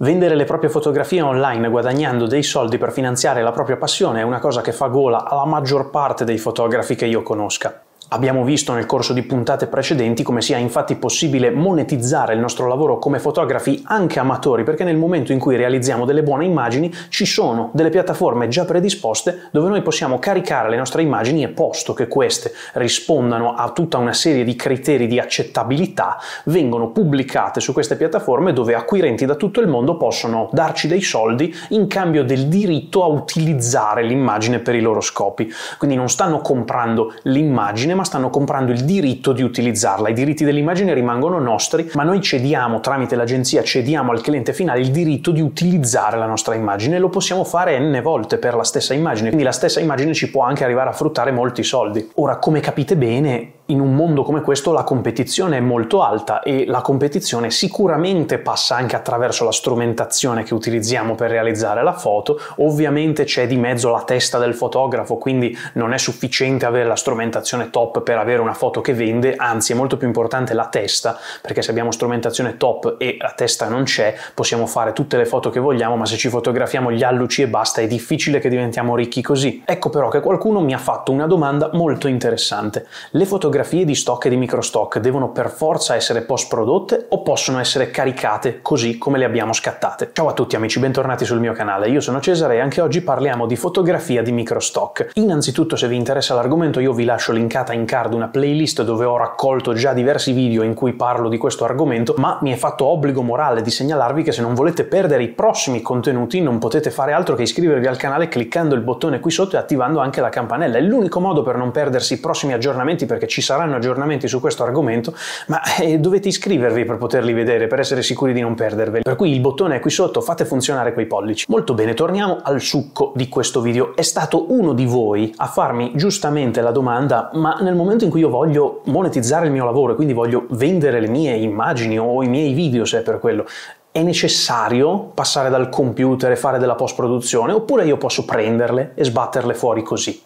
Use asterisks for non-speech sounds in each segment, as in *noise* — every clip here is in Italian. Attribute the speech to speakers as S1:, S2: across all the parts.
S1: Vendere le proprie fotografie online guadagnando dei soldi per finanziare la propria passione è una cosa che fa gola alla maggior parte dei fotografi che io conosca. Abbiamo visto nel corso di puntate precedenti come sia infatti possibile monetizzare il nostro lavoro come fotografi anche amatori, perché nel momento in cui realizziamo delle buone immagini ci sono delle piattaforme già predisposte dove noi possiamo caricare le nostre immagini e posto che queste rispondano a tutta una serie di criteri di accettabilità, vengono pubblicate su queste piattaforme dove acquirenti da tutto il mondo possono darci dei soldi in cambio del diritto a utilizzare l'immagine per i loro scopi. Quindi non stanno comprando l'immagine, ma stanno comprando il diritto di utilizzarla. I diritti dell'immagine rimangono nostri, ma noi cediamo tramite l'agenzia, cediamo al cliente finale il diritto di utilizzare la nostra immagine. Lo possiamo fare n volte per la stessa immagine, quindi la stessa immagine ci può anche arrivare a fruttare molti soldi. Ora, come capite bene, in un mondo come questo la competizione è molto alta e la competizione sicuramente passa anche attraverso la strumentazione che utilizziamo per realizzare la foto, ovviamente c'è di mezzo la testa del fotografo, quindi non è sufficiente avere la strumentazione top per avere una foto che vende, anzi è molto più importante la testa, perché se abbiamo strumentazione top e la testa non c'è, possiamo fare tutte le foto che vogliamo, ma se ci fotografiamo gli alluci e basta è difficile che diventiamo ricchi così. Ecco però che qualcuno mi ha fatto una domanda molto interessante. Le fotografie fotografie di stock e di microstock devono per forza essere post prodotte o possono essere caricate così come le abbiamo scattate. Ciao a tutti amici, bentornati sul mio canale, io sono Cesare e anche oggi parliamo di fotografia di microstock. Innanzitutto se vi interessa l'argomento io vi lascio linkata in card una playlist dove ho raccolto già diversi video in cui parlo di questo argomento, ma mi è fatto obbligo morale di segnalarvi che se non volete perdere i prossimi contenuti non potete fare altro che iscrivervi al canale cliccando il bottone qui sotto e attivando anche la campanella. È l'unico modo per non perdersi i prossimi aggiornamenti perché ci saranno aggiornamenti su questo argomento, ma eh, dovete iscrivervi per poterli vedere, per essere sicuri di non perderveli. Per cui il bottone è qui sotto, fate funzionare quei pollici. Molto bene, torniamo al succo di questo video. È stato uno di voi a farmi giustamente la domanda, ma nel momento in cui io voglio monetizzare il mio lavoro e quindi voglio vendere le mie immagini o i miei video se è per quello, è necessario passare dal computer e fare della post-produzione oppure io posso prenderle e sbatterle fuori così?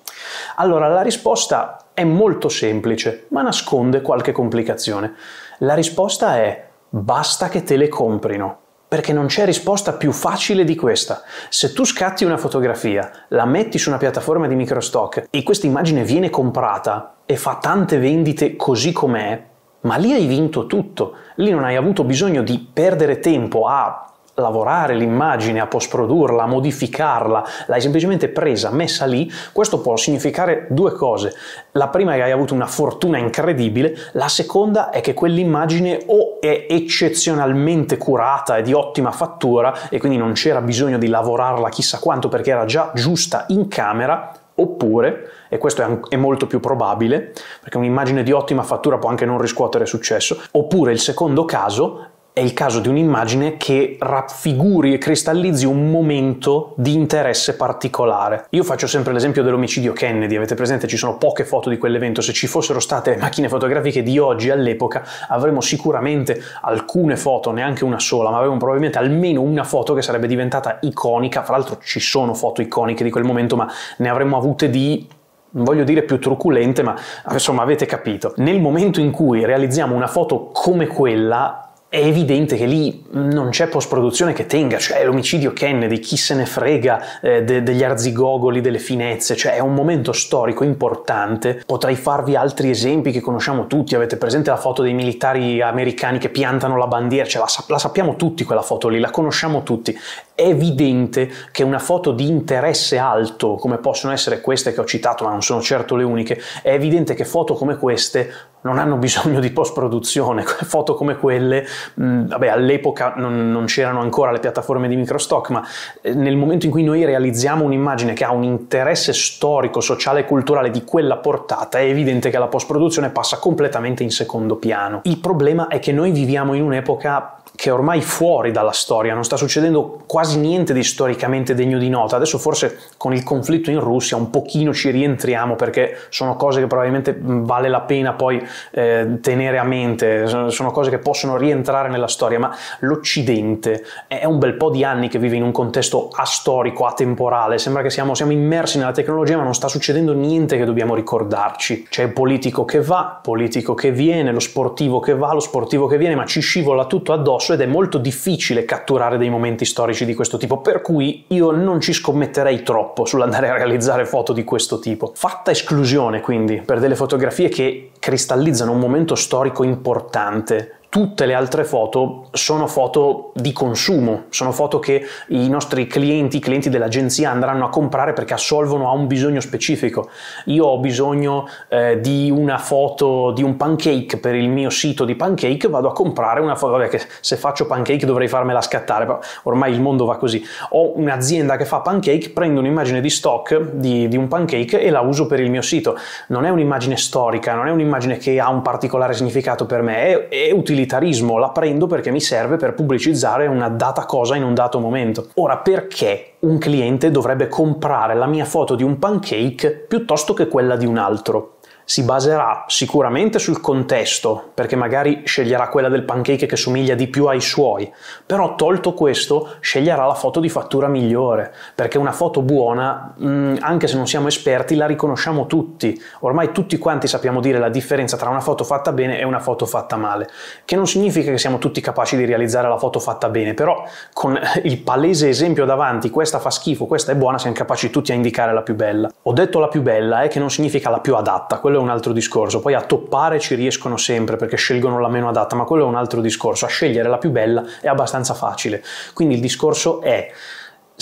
S1: Allora la risposta è molto semplice, ma nasconde qualche complicazione. La risposta è basta che te le comprino perché non c'è risposta più facile di questa. Se tu scatti una fotografia, la metti su una piattaforma di microstock e questa immagine viene comprata e fa tante vendite così com'è, ma lì hai vinto tutto, lì non hai avuto bisogno di perdere tempo a lavorare l'immagine, a postprodurla, a modificarla, l'hai semplicemente presa, messa lì, questo può significare due cose. La prima è che hai avuto una fortuna incredibile, la seconda è che quell'immagine o è eccezionalmente curata e di ottima fattura e quindi non c'era bisogno di lavorarla chissà quanto perché era già giusta in camera, oppure e questo è, è molto più probabile perché un'immagine di ottima fattura può anche non riscuotere successo, oppure il secondo caso è il caso di un'immagine che raffiguri e cristallizzi un momento di interesse particolare. Io faccio sempre l'esempio dell'omicidio Kennedy, avete presente, ci sono poche foto di quell'evento, se ci fossero state le macchine fotografiche di oggi all'epoca avremmo sicuramente alcune foto, neanche una sola, ma avremmo probabilmente almeno una foto che sarebbe diventata iconica, fra l'altro ci sono foto iconiche di quel momento, ma ne avremmo avute di non voglio dire più truculente, ma insomma avete capito. Nel momento in cui realizziamo una foto come quella, è evidente che lì non c'è post-produzione che tenga, cioè l'omicidio Kennedy, chi se ne frega eh, de- degli arzigogoli, delle finezze, cioè è un momento storico importante. Potrei farvi altri esempi che conosciamo tutti, avete presente la foto dei militari americani che piantano la bandiera, cioè la, sa- la sappiamo tutti quella foto lì, la conosciamo tutti. È evidente che una foto di interesse alto, come possono essere queste che ho citato, ma non sono certo le uniche, è evidente che foto come queste non hanno bisogno di post-produzione, *laughs* foto come quelle, mh, mm, vabbè all'epoca non, non, c'erano ancora le piattaforme di microstock, ma eh, nel momento in cui noi realizziamo un'immagine che ha un interesse storico, sociale e culturale di quella portata, è evidente che la post-produzione passa completamente in secondo piano. Il problema è che noi viviamo in un'epoca che è ormai fuori dalla storia, non sta succedendo quasi niente di storicamente degno di nota. Adesso forse con il conflitto in Russia un pochino ci rientriamo perché sono cose che probabilmente mm, vale la pena poi eh, tenere a mente, sono cose che possono rientrare nella storia, ma l'Occidente è un bel po' di anni che vive in un contesto astorico, atemporale, sembra che siamo, siamo immersi nella tecnologia ma non sta succedendo niente che dobbiamo ricordarci. C'è il politico che va, politico che viene, lo sportivo che va, lo sportivo che viene, ma ci scivola tutto addosso ed è molto difficile catturare dei momenti storici di questo tipo, per cui io non ci scommetterei troppo sull'andare a realizzare foto di questo tipo. Fatta esclusione quindi per delle fotografie che cristallizzano un momento storico importante tutte le altre foto sono foto di consumo, sono foto che i nostri clienti, i clienti dell'agenzia andranno a comprare perché assolvono a un bisogno specifico. Io ho bisogno eh, di una foto di un pancake per il mio sito di pancake, vado a comprare una foto, vabbè che se faccio pancake dovrei farmela scattare, ma ormai il mondo va così. Ho un'azienda che fa pancake, prendo un'immagine di stock di, di un pancake e la uso per il mio sito. Non è un'immagine storica, non è un'immagine che ha un particolare significato per me, è, è utilizzata utilitarismo, la prendo perché mi serve per pubblicizzare una data cosa in un dato momento. Ora, perché un cliente dovrebbe comprare la mia foto di un pancake piuttosto che quella di un altro? si baserà sicuramente sul contesto, perché magari sceglierà quella del pancake che somiglia di più ai suoi, però tolto questo sceglierà la foto di fattura migliore, perché una foto buona, mm, anche se non siamo esperti, la riconosciamo tutti. Ormai tutti quanti sappiamo dire la differenza tra una foto fatta bene e una foto fatta male, che non significa che siamo tutti capaci di realizzare la foto fatta bene, però con *laughs* il palese esempio davanti, questa fa schifo, questa è buona, siamo capaci tutti a indicare la più bella. Ho detto la più bella, è eh, che non significa la più adatta, quello un altro discorso. Poi a toppare ci riescono sempre perché scelgono la meno adatta, ma quello è un altro discorso. A scegliere la più bella è abbastanza facile. Quindi il discorso è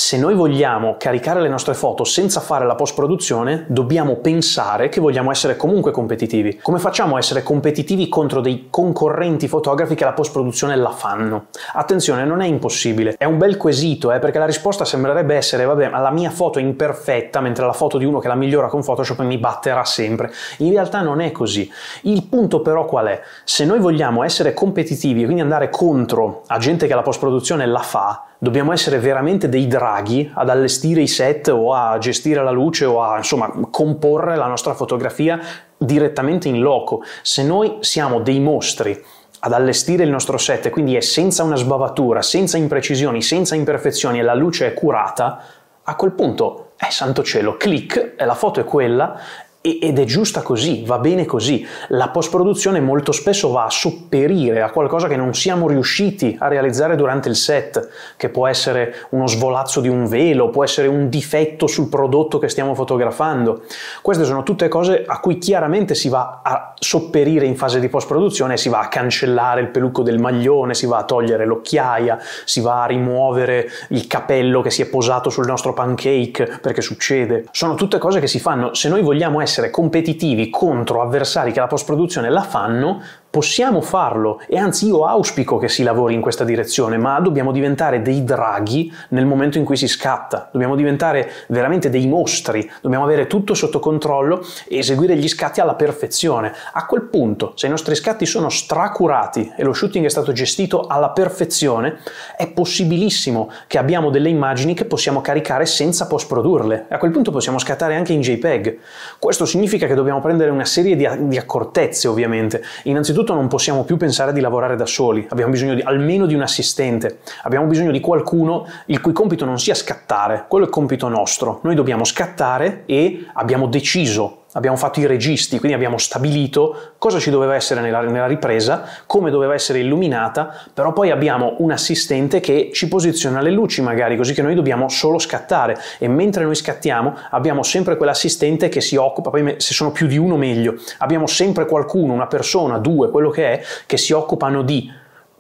S1: se noi vogliamo caricare le nostre foto senza fare la post-produzione, dobbiamo pensare che vogliamo essere comunque competitivi. Come facciamo a essere competitivi contro dei concorrenti fotografi che la post-produzione la fanno? Attenzione, non è impossibile. È un bel quesito, eh, perché la risposta sembrerebbe essere, vabbè, la mia foto è imperfetta, mentre la foto di uno che la migliora con Photoshop mi batterà sempre. In realtà non è così. Il punto però qual è? Se noi vogliamo essere competitivi e quindi andare contro a gente che la post-produzione la fa, dobbiamo essere veramente dei draghi ad allestire i set o a gestire la luce o a insomma comporre la nostra fotografia direttamente in loco. Se noi siamo dei mostri ad allestire il nostro set, quindi è senza una sbavatura, senza imprecisioni, senza imperfezioni e la luce è curata, a quel punto, eh santo cielo, clic, la foto è quella ed è giusta così, va bene così. La post-produzione molto spesso va a sopperire a qualcosa che non siamo riusciti a realizzare durante il set, che può essere uno svolazzo di un velo, può essere un difetto sul prodotto che stiamo fotografando. Queste sono tutte cose a cui chiaramente si va a sopperire in fase di post-produzione, si va a cancellare il pelucco del maglione, si va a togliere l'occhiaia, si va a rimuovere il capello che si è posato sul nostro pancake, perché succede. Sono tutte cose che si fanno se noi vogliamo essere essere competitivi contro avversari che la post produzione la fanno Possiamo farlo e anzi io auspico che si lavori in questa direzione, ma dobbiamo diventare dei draghi nel momento in cui si scatta, dobbiamo diventare veramente dei mostri, dobbiamo avere tutto sotto controllo e eseguire gli scatti alla perfezione. A quel punto, se i nostri scatti sono stracurati e lo shooting è stato gestito alla perfezione, è possibilissimo che abbiamo delle immagini che possiamo caricare senza post produrle. A quel punto possiamo scattare anche in JPEG. Questo significa che dobbiamo prendere una serie di, accortezze ovviamente. Innanzitutto innanzitutto non possiamo più pensare di lavorare da soli, abbiamo bisogno di, almeno di un assistente, abbiamo bisogno di qualcuno il cui compito non sia scattare, quello è compito nostro, noi dobbiamo scattare e abbiamo deciso abbiamo fatto i registi, quindi abbiamo stabilito cosa ci doveva essere nella, nella, ripresa, come doveva essere illuminata, però poi abbiamo un assistente che ci posiziona le luci magari, così che noi dobbiamo solo scattare e mentre noi scattiamo abbiamo sempre quell'assistente che si occupa, poi se sono più di uno meglio, abbiamo sempre qualcuno, una persona, due, quello che è, che si occupano di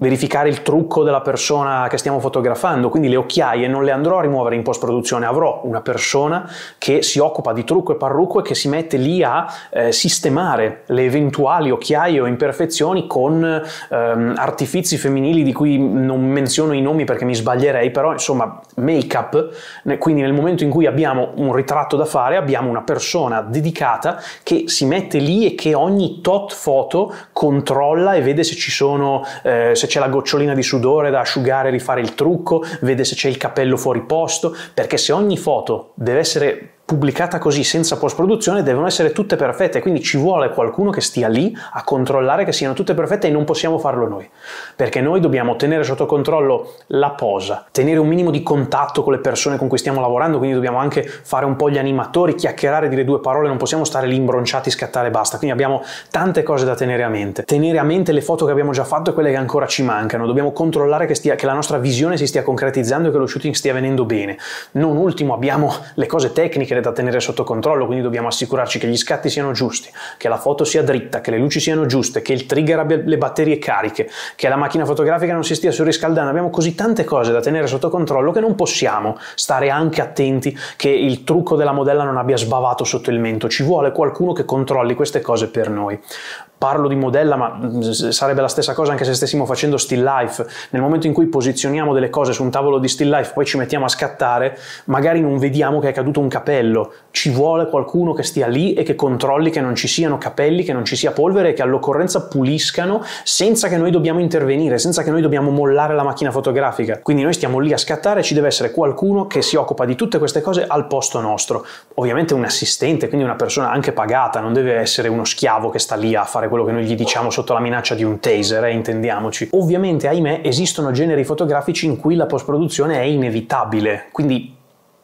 S1: verificare il trucco della persona che stiamo fotografando, quindi le occhiaie non le andrò a rimuovere in post produzione, avrò una persona che si occupa di trucco e parrucco e che si mette lì a eh, sistemare le eventuali occhiaie o imperfezioni con ehm, artifici femminili di cui non menziono i nomi perché mi sbaglierei, però insomma make up, quindi nel momento in cui abbiamo un ritratto da fare abbiamo una persona dedicata che si mette lì e che ogni tot foto controlla e vede se ci sono eh, se c'è la gocciolina di sudore da asciugare e rifare il trucco, vede se c'è il capello fuori posto, perché se ogni foto deve essere pubblicata così senza post produzione devono essere tutte perfette, quindi ci vuole qualcuno che stia lì a controllare che siano tutte perfette e non possiamo farlo noi, perché noi dobbiamo tenere sotto controllo la posa, tenere un minimo di contatto con le persone con cui stiamo lavorando, quindi dobbiamo anche fare un po' gli animatori, chiacchierare, dire due parole, non possiamo stare lì imbronciati, scattare e basta, quindi abbiamo tante cose da tenere a mente, tenere a mente le foto che abbiamo già fatto e quelle che ancora ci mancano, dobbiamo controllare che, stia, che la nostra visione si stia concretizzando e che lo shooting stia venendo bene, non ultimo abbiamo le cose tecniche, tenere da tenere sotto controllo, quindi dobbiamo assicurarci che gli scatti siano giusti, che la foto sia dritta, che le luci siano giuste, che il trigger abbia le batterie cariche, che la macchina fotografica non si stia surriscaldando. Abbiamo così tante cose da tenere sotto controllo che non possiamo stare anche attenti che il trucco della modella non abbia sbavato sotto il mento. Ci vuole qualcuno che controlli queste cose per noi parlo di modella, ma mm, sarebbe la stessa cosa anche se stessimo facendo still life. Nel momento in cui posizioniamo delle cose su un tavolo di still life, poi ci mettiamo a scattare, magari non vediamo che è caduto un capello livello, ci vuole qualcuno che stia lì e che controlli che non ci siano capelli, che non ci sia polvere e che all'occorrenza puliscano senza che noi dobbiamo intervenire, senza che noi dobbiamo mollare la macchina fotografica. Quindi noi stiamo lì a scattare, ci deve essere qualcuno che si occupa di tutte queste cose al posto nostro. Ovviamente un assistente, quindi una persona anche pagata, non deve essere uno schiavo che sta lì a fare quello che noi gli diciamo sotto la minaccia di un taser, eh, intendiamoci. Ovviamente, ahimè, esistono generi fotografici in cui la post-produzione è inevitabile, quindi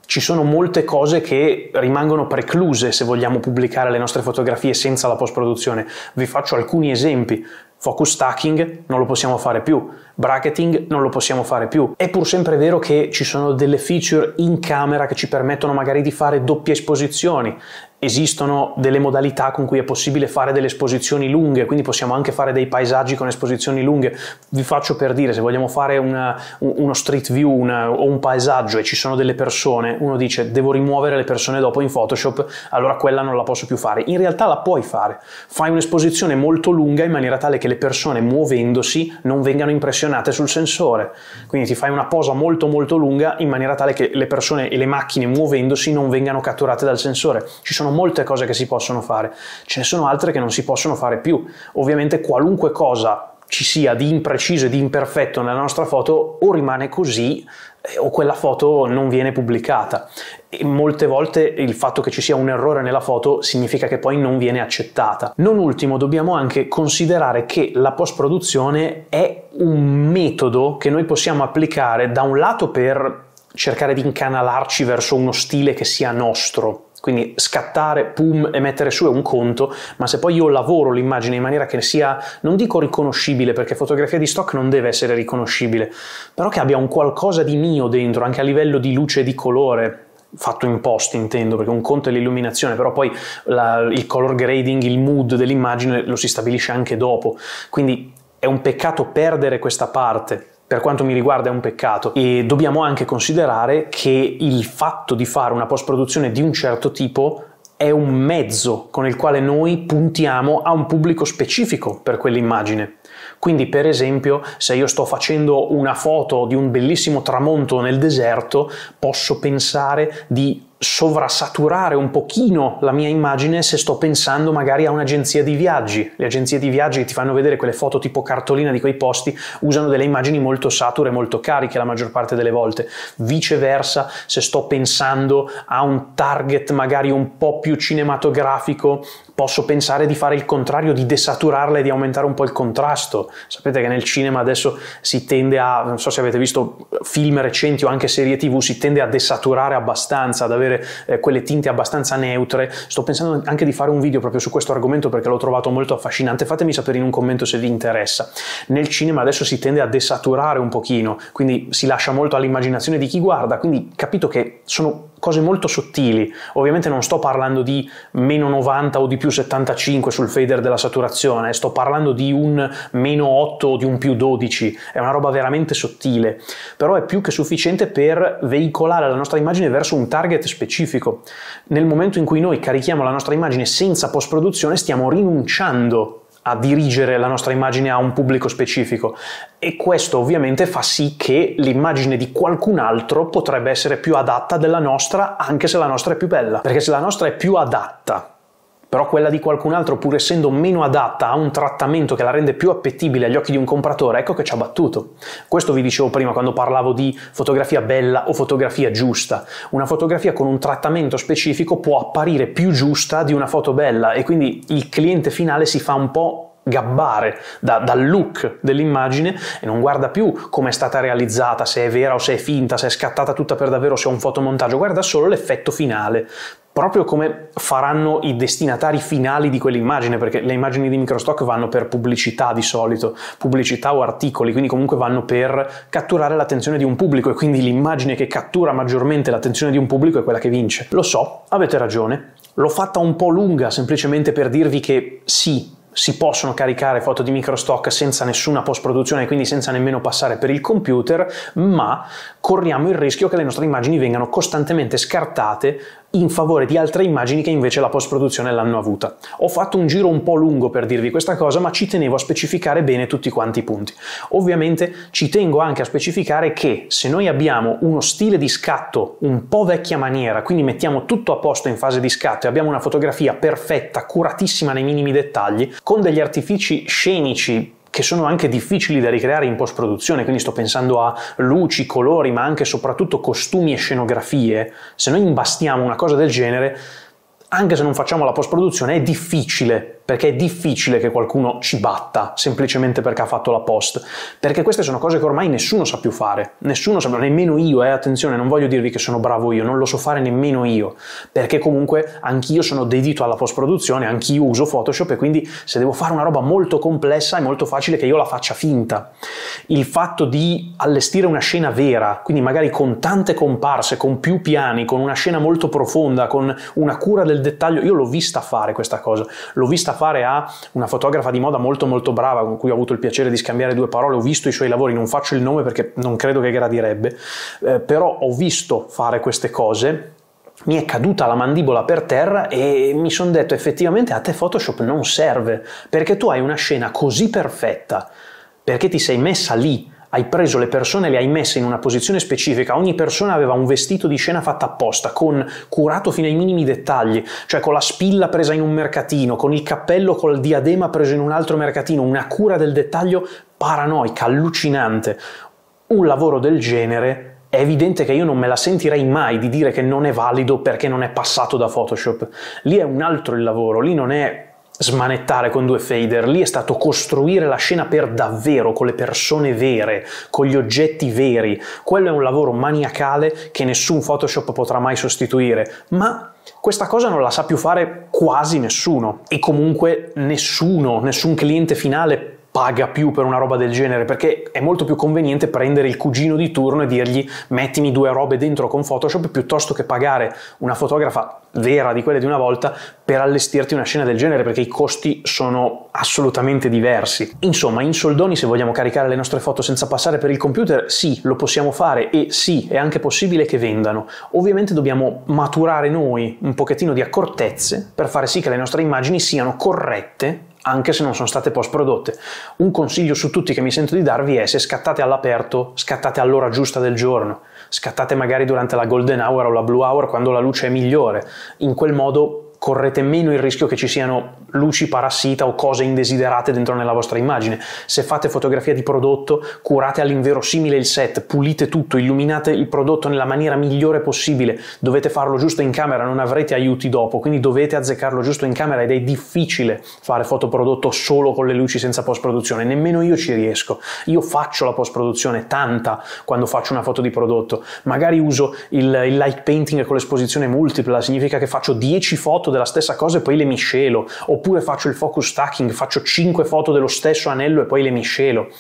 S1: ci sono molte cose che rimangono precluse se vogliamo pubblicare le nostre fotografie senza la post-produzione. Vi faccio alcuni esempi. Focus stacking non lo possiamo fare più, bracketing non lo possiamo fare più. È pur sempre vero che ci sono delle feature in camera che ci permettono magari di fare doppie esposizioni, esistono delle modalità con cui è possibile fare delle esposizioni lunghe, quindi possiamo anche fare dei paesaggi con esposizioni lunghe. Vi faccio per dire, se vogliamo fare una, uno street view una, o un paesaggio e ci sono delle persone, uno dice devo rimuovere le persone dopo in Photoshop, allora quella non la posso più fare. In realtà la puoi fare, fai un'esposizione molto lunga in maniera tale che le le persone muovendosi non vengano impressionate sul sensore. Quindi ti fai una posa molto molto lunga in maniera tale che le persone e le macchine muovendosi non vengano catturate dal sensore. Ci sono molte cose che si possono fare, ce ne sono altre che non si possono fare più. Ovviamente qualunque cosa ci sia di impreciso e di imperfetto nella nostra foto o rimane così eh, o quella foto non viene pubblicata. E molte volte il fatto che ci sia un errore nella foto significa che poi non viene accettata. Non ultimo, dobbiamo anche considerare che la post-produzione è un metodo che noi possiamo applicare da un lato per cercare di incanalarci verso uno stile che sia nostro quindi scattare, pum, e mettere su è un conto, ma se poi io lavoro l'immagine in maniera che sia, non dico riconoscibile, perché fotografia di stock non deve essere riconoscibile, però che abbia un qualcosa di mio dentro, anche a livello di luce e di colore, fatto in post intendo, perché un conto è l'illuminazione, però poi la, il color grading, il mood dell'immagine lo si stabilisce anche dopo, quindi è un peccato perdere questa parte per quanto mi riguarda è un peccato e dobbiamo anche considerare che il fatto di fare una post produzione di un certo tipo è un mezzo con il quale noi puntiamo a un pubblico specifico per quell'immagine. Quindi per esempio se io sto facendo una foto di un bellissimo tramonto nel deserto posso pensare di sovrasaturare un pochino la mia immagine se sto pensando magari a un'agenzia di viaggi. Le agenzie di viaggi che ti fanno vedere quelle foto tipo cartolina di quei posti, usano delle immagini molto sature, molto cariche la maggior parte delle volte. Viceversa, se sto pensando a un target magari un po' più cinematografico posso pensare di fare il contrario, di desaturarla e di aumentare un po' il contrasto. Sapete che nel cinema adesso si tende a, non so se avete visto film recenti o anche serie tv, si tende a desaturare abbastanza, ad avere eh, quelle tinte abbastanza neutre. Sto pensando anche di fare un video proprio su questo argomento perché l'ho trovato molto affascinante. Fatemi sapere in un commento se vi interessa. Nel cinema adesso si tende a desaturare un pochino, quindi si lascia molto all'immaginazione di chi guarda, quindi capito che sono cose molto sottili. Ovviamente non sto parlando di meno 90 o di più 75 sul fader della saturazione, sto parlando di un meno 8 o di un più 12, è una roba veramente sottile, però è più che sufficiente per veicolare la nostra immagine verso un target specifico. Nel momento in cui noi carichiamo la nostra immagine senza post-produzione stiamo rinunciando a dirigere la nostra immagine a un pubblico specifico e questo ovviamente fa sì che l'immagine di qualcun altro potrebbe essere più adatta della nostra anche se la nostra è più bella, perché se la nostra è più adatta però quella di qualcun altro, pur essendo meno adatta a un trattamento che la rende più appetibile agli occhi di un compratore, ecco che ci ha battuto. Questo vi dicevo prima quando parlavo di fotografia bella o fotografia giusta. Una fotografia con un trattamento specifico può apparire più giusta di una foto bella e quindi il cliente finale si fa un po' gabbare da, dal look dell'immagine e non guarda più come è stata realizzata, se è vera o se è finta, se è scattata tutta per davvero, se è un fotomontaggio, guarda solo l'effetto finale proprio come faranno i destinatari finali di quell'immagine, perché le immagini di microstock vanno per pubblicità di solito, pubblicità o articoli, quindi comunque vanno per catturare l'attenzione di un pubblico e quindi l'immagine che cattura maggiormente l'attenzione di un pubblico è quella che vince. Lo so, avete ragione, l'ho fatta un po' lunga semplicemente per dirvi che sì, si possono caricare foto di microstock senza nessuna post-produzione, quindi senza nemmeno passare per il computer, ma corriamo il rischio che le nostre immagini vengano costantemente scartate in favore di altre immagini che invece la post-produzione l'hanno avuta. Ho fatto un giro un po' lungo per dirvi questa cosa, ma ci tenevo a specificare bene tutti quanti i punti. Ovviamente ci tengo anche a specificare che se noi abbiamo uno stile di scatto un po' vecchia maniera, quindi mettiamo tutto a posto in fase di scatto e abbiamo una fotografia perfetta, curatissima nei minimi dettagli, con degli artifici scenici che sono anche difficili da ricreare in post-produzione, quindi sto pensando a luci, colori, ma anche e soprattutto costumi e scenografie. Se noi imbastiamo una cosa del genere, anche se non facciamo la post-produzione, è difficile perché è difficile che qualcuno ci batta semplicemente perché ha fatto la post, perché queste sono cose che ormai nessuno sa più fare, nessuno sa, nemmeno io, eh, attenzione, non voglio dirvi che sono bravo io, non lo so fare nemmeno io, perché comunque anch'io sono dedito alla post produzione, anch'io uso Photoshop e quindi se devo fare una roba molto complessa è molto facile che io la faccia finta. Il fatto di allestire una scena vera, quindi magari con tante comparse, con più piani, con una scena molto profonda, con una cura del dettaglio, io l'ho vista fare questa cosa, l'ho vista fare a una fotografa di moda molto molto brava con cui ho avuto il piacere di scambiare due parole, ho visto i suoi lavori, non faccio il nome perché non credo che gradirebbe, eh, però ho visto fare queste cose mi è caduta la mandibola per terra e mi sono detto effettivamente a te Photoshop non serve perché tu hai una scena così perfetta perché ti sei messa lì hai preso le persone, le hai messe in una posizione specifica, ogni persona aveva un vestito di scena fatto apposta, con curato fino ai minimi dettagli, cioè con la spilla presa in un mercatino, con il cappello col diadema preso in un altro mercatino, una cura del dettaglio paranoica, allucinante. Un lavoro del genere è evidente che io non me la sentirei mai di dire che non è valido perché non è passato da Photoshop. Lì è un altro il lavoro, lì non è smanettare con due fader, lì è stato costruire la scena per davvero, con le persone vere, con gli oggetti veri. Quello è un lavoro maniacale che nessun Photoshop potrà mai sostituire, ma questa cosa non la sa più fare quasi nessuno e comunque nessuno, nessun cliente finale paga più per una roba del genere, perché è molto più conveniente prendere il cugino di turno e dirgli mettimi due robe dentro con Photoshop piuttosto che pagare una fotografa vera di quelle di una volta per allestirti una scena del genere, perché i costi sono assolutamente diversi. Insomma, in soldoni, se vogliamo caricare le nostre foto senza passare per il computer, sì, lo possiamo fare e sì, è anche possibile che vendano. Ovviamente dobbiamo maturare noi un pochettino di accortezze per fare sì che le nostre immagini siano corrette anche se non sono state post prodotte. Un consiglio su tutti che mi sento di darvi è se scattate all'aperto, scattate all'ora giusta del giorno, scattate magari durante la golden hour o la blue hour quando la luce è migliore, in quel modo correte meno il rischio che ci siano luci parassita o cose indesiderate dentro nella vostra immagine. Se fate fotografia di prodotto, curate all'inverosimile il set, pulite tutto, illuminate il prodotto nella maniera migliore possibile. Dovete farlo giusto in camera, non avrete aiuti dopo, quindi dovete azzeccarlo giusto in camera ed è difficile fare fotoprodotto solo con le luci senza post produzione, nemmeno io ci riesco. Io faccio la post produzione tanta quando faccio una foto di prodotto, magari uso il, il light painting con l'esposizione multipla, significa che faccio 10 foto della stessa cosa e poi le miscelo, oppure oppure faccio il focus stacking, faccio 5 foto dello stesso anello e poi le miscelo.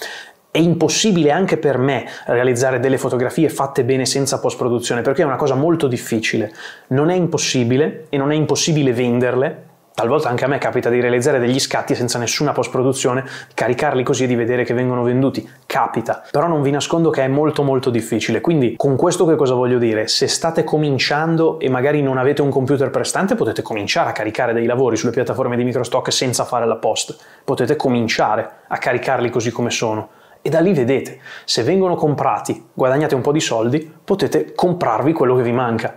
S1: È impossibile anche per me realizzare delle fotografie fatte bene senza post-produzione, perché è una cosa molto difficile. Non è impossibile e non è impossibile venderle, Talvolta anche a me capita di realizzare degli scatti senza nessuna post-produzione, caricarli così e di vedere che vengono venduti. Capita. Però non vi nascondo che è molto molto difficile. Quindi con questo che cosa voglio dire? Se state cominciando e magari non avete un computer prestante, potete cominciare a caricare dei lavori sulle piattaforme di microstock senza fare la post. Potete cominciare a caricarli così come sono e da lì vedete. Se vengono comprati, guadagnate un po' di soldi, potete comprarvi quello che vi manca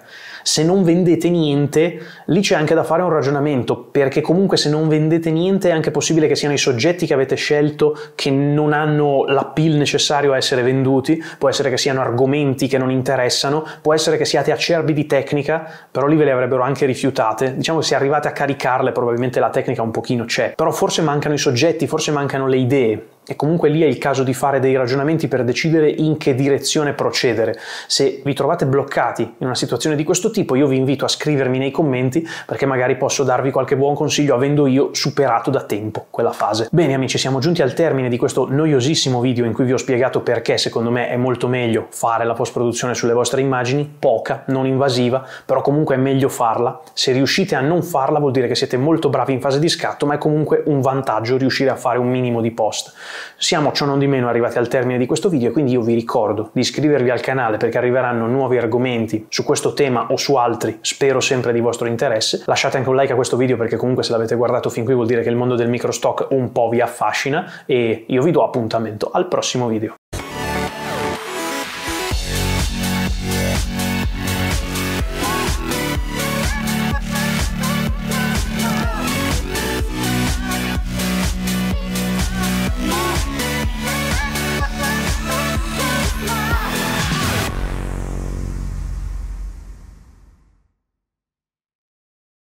S1: se non vendete niente, lì c'è anche da fare un ragionamento, perché comunque se non vendete niente è anche possibile che siano i soggetti che avete scelto che non hanno l'appeal necessario a essere venduti, può essere che siano argomenti che non interessano, può essere che siate acerbi di tecnica, però lì ve le avrebbero anche rifiutate. Diciamo che se arrivate a caricarle probabilmente la tecnica un pochino c'è, però forse mancano i soggetti, forse mancano le idee. E comunque lì è il caso di fare dei ragionamenti per decidere in che direzione procedere. Se vi trovate bloccati in una situazione di questo tipo, io vi invito a scrivermi nei commenti perché magari posso darvi qualche buon consiglio avendo io superato da tempo quella fase. Bene amici, siamo giunti al termine di questo noiosissimo video in cui vi ho spiegato perché secondo me è molto meglio fare la post-produzione sulle vostre immagini, poca, non invasiva, però comunque è meglio farla. Se riuscite a non farla vuol dire che siete molto bravi in fase di scatto, ma è comunque un vantaggio riuscire a fare un minimo di post. Siamo ciò non di meno arrivati al termine di questo video, quindi io vi ricordo di iscrivervi al canale perché arriveranno nuovi argomenti su questo tema o su altri, spero sempre di vostro interesse. Lasciate anche un like a questo video perché comunque se l'avete guardato fin qui vuol dire che il mondo del microstock un po' vi affascina e io vi do appuntamento al prossimo video.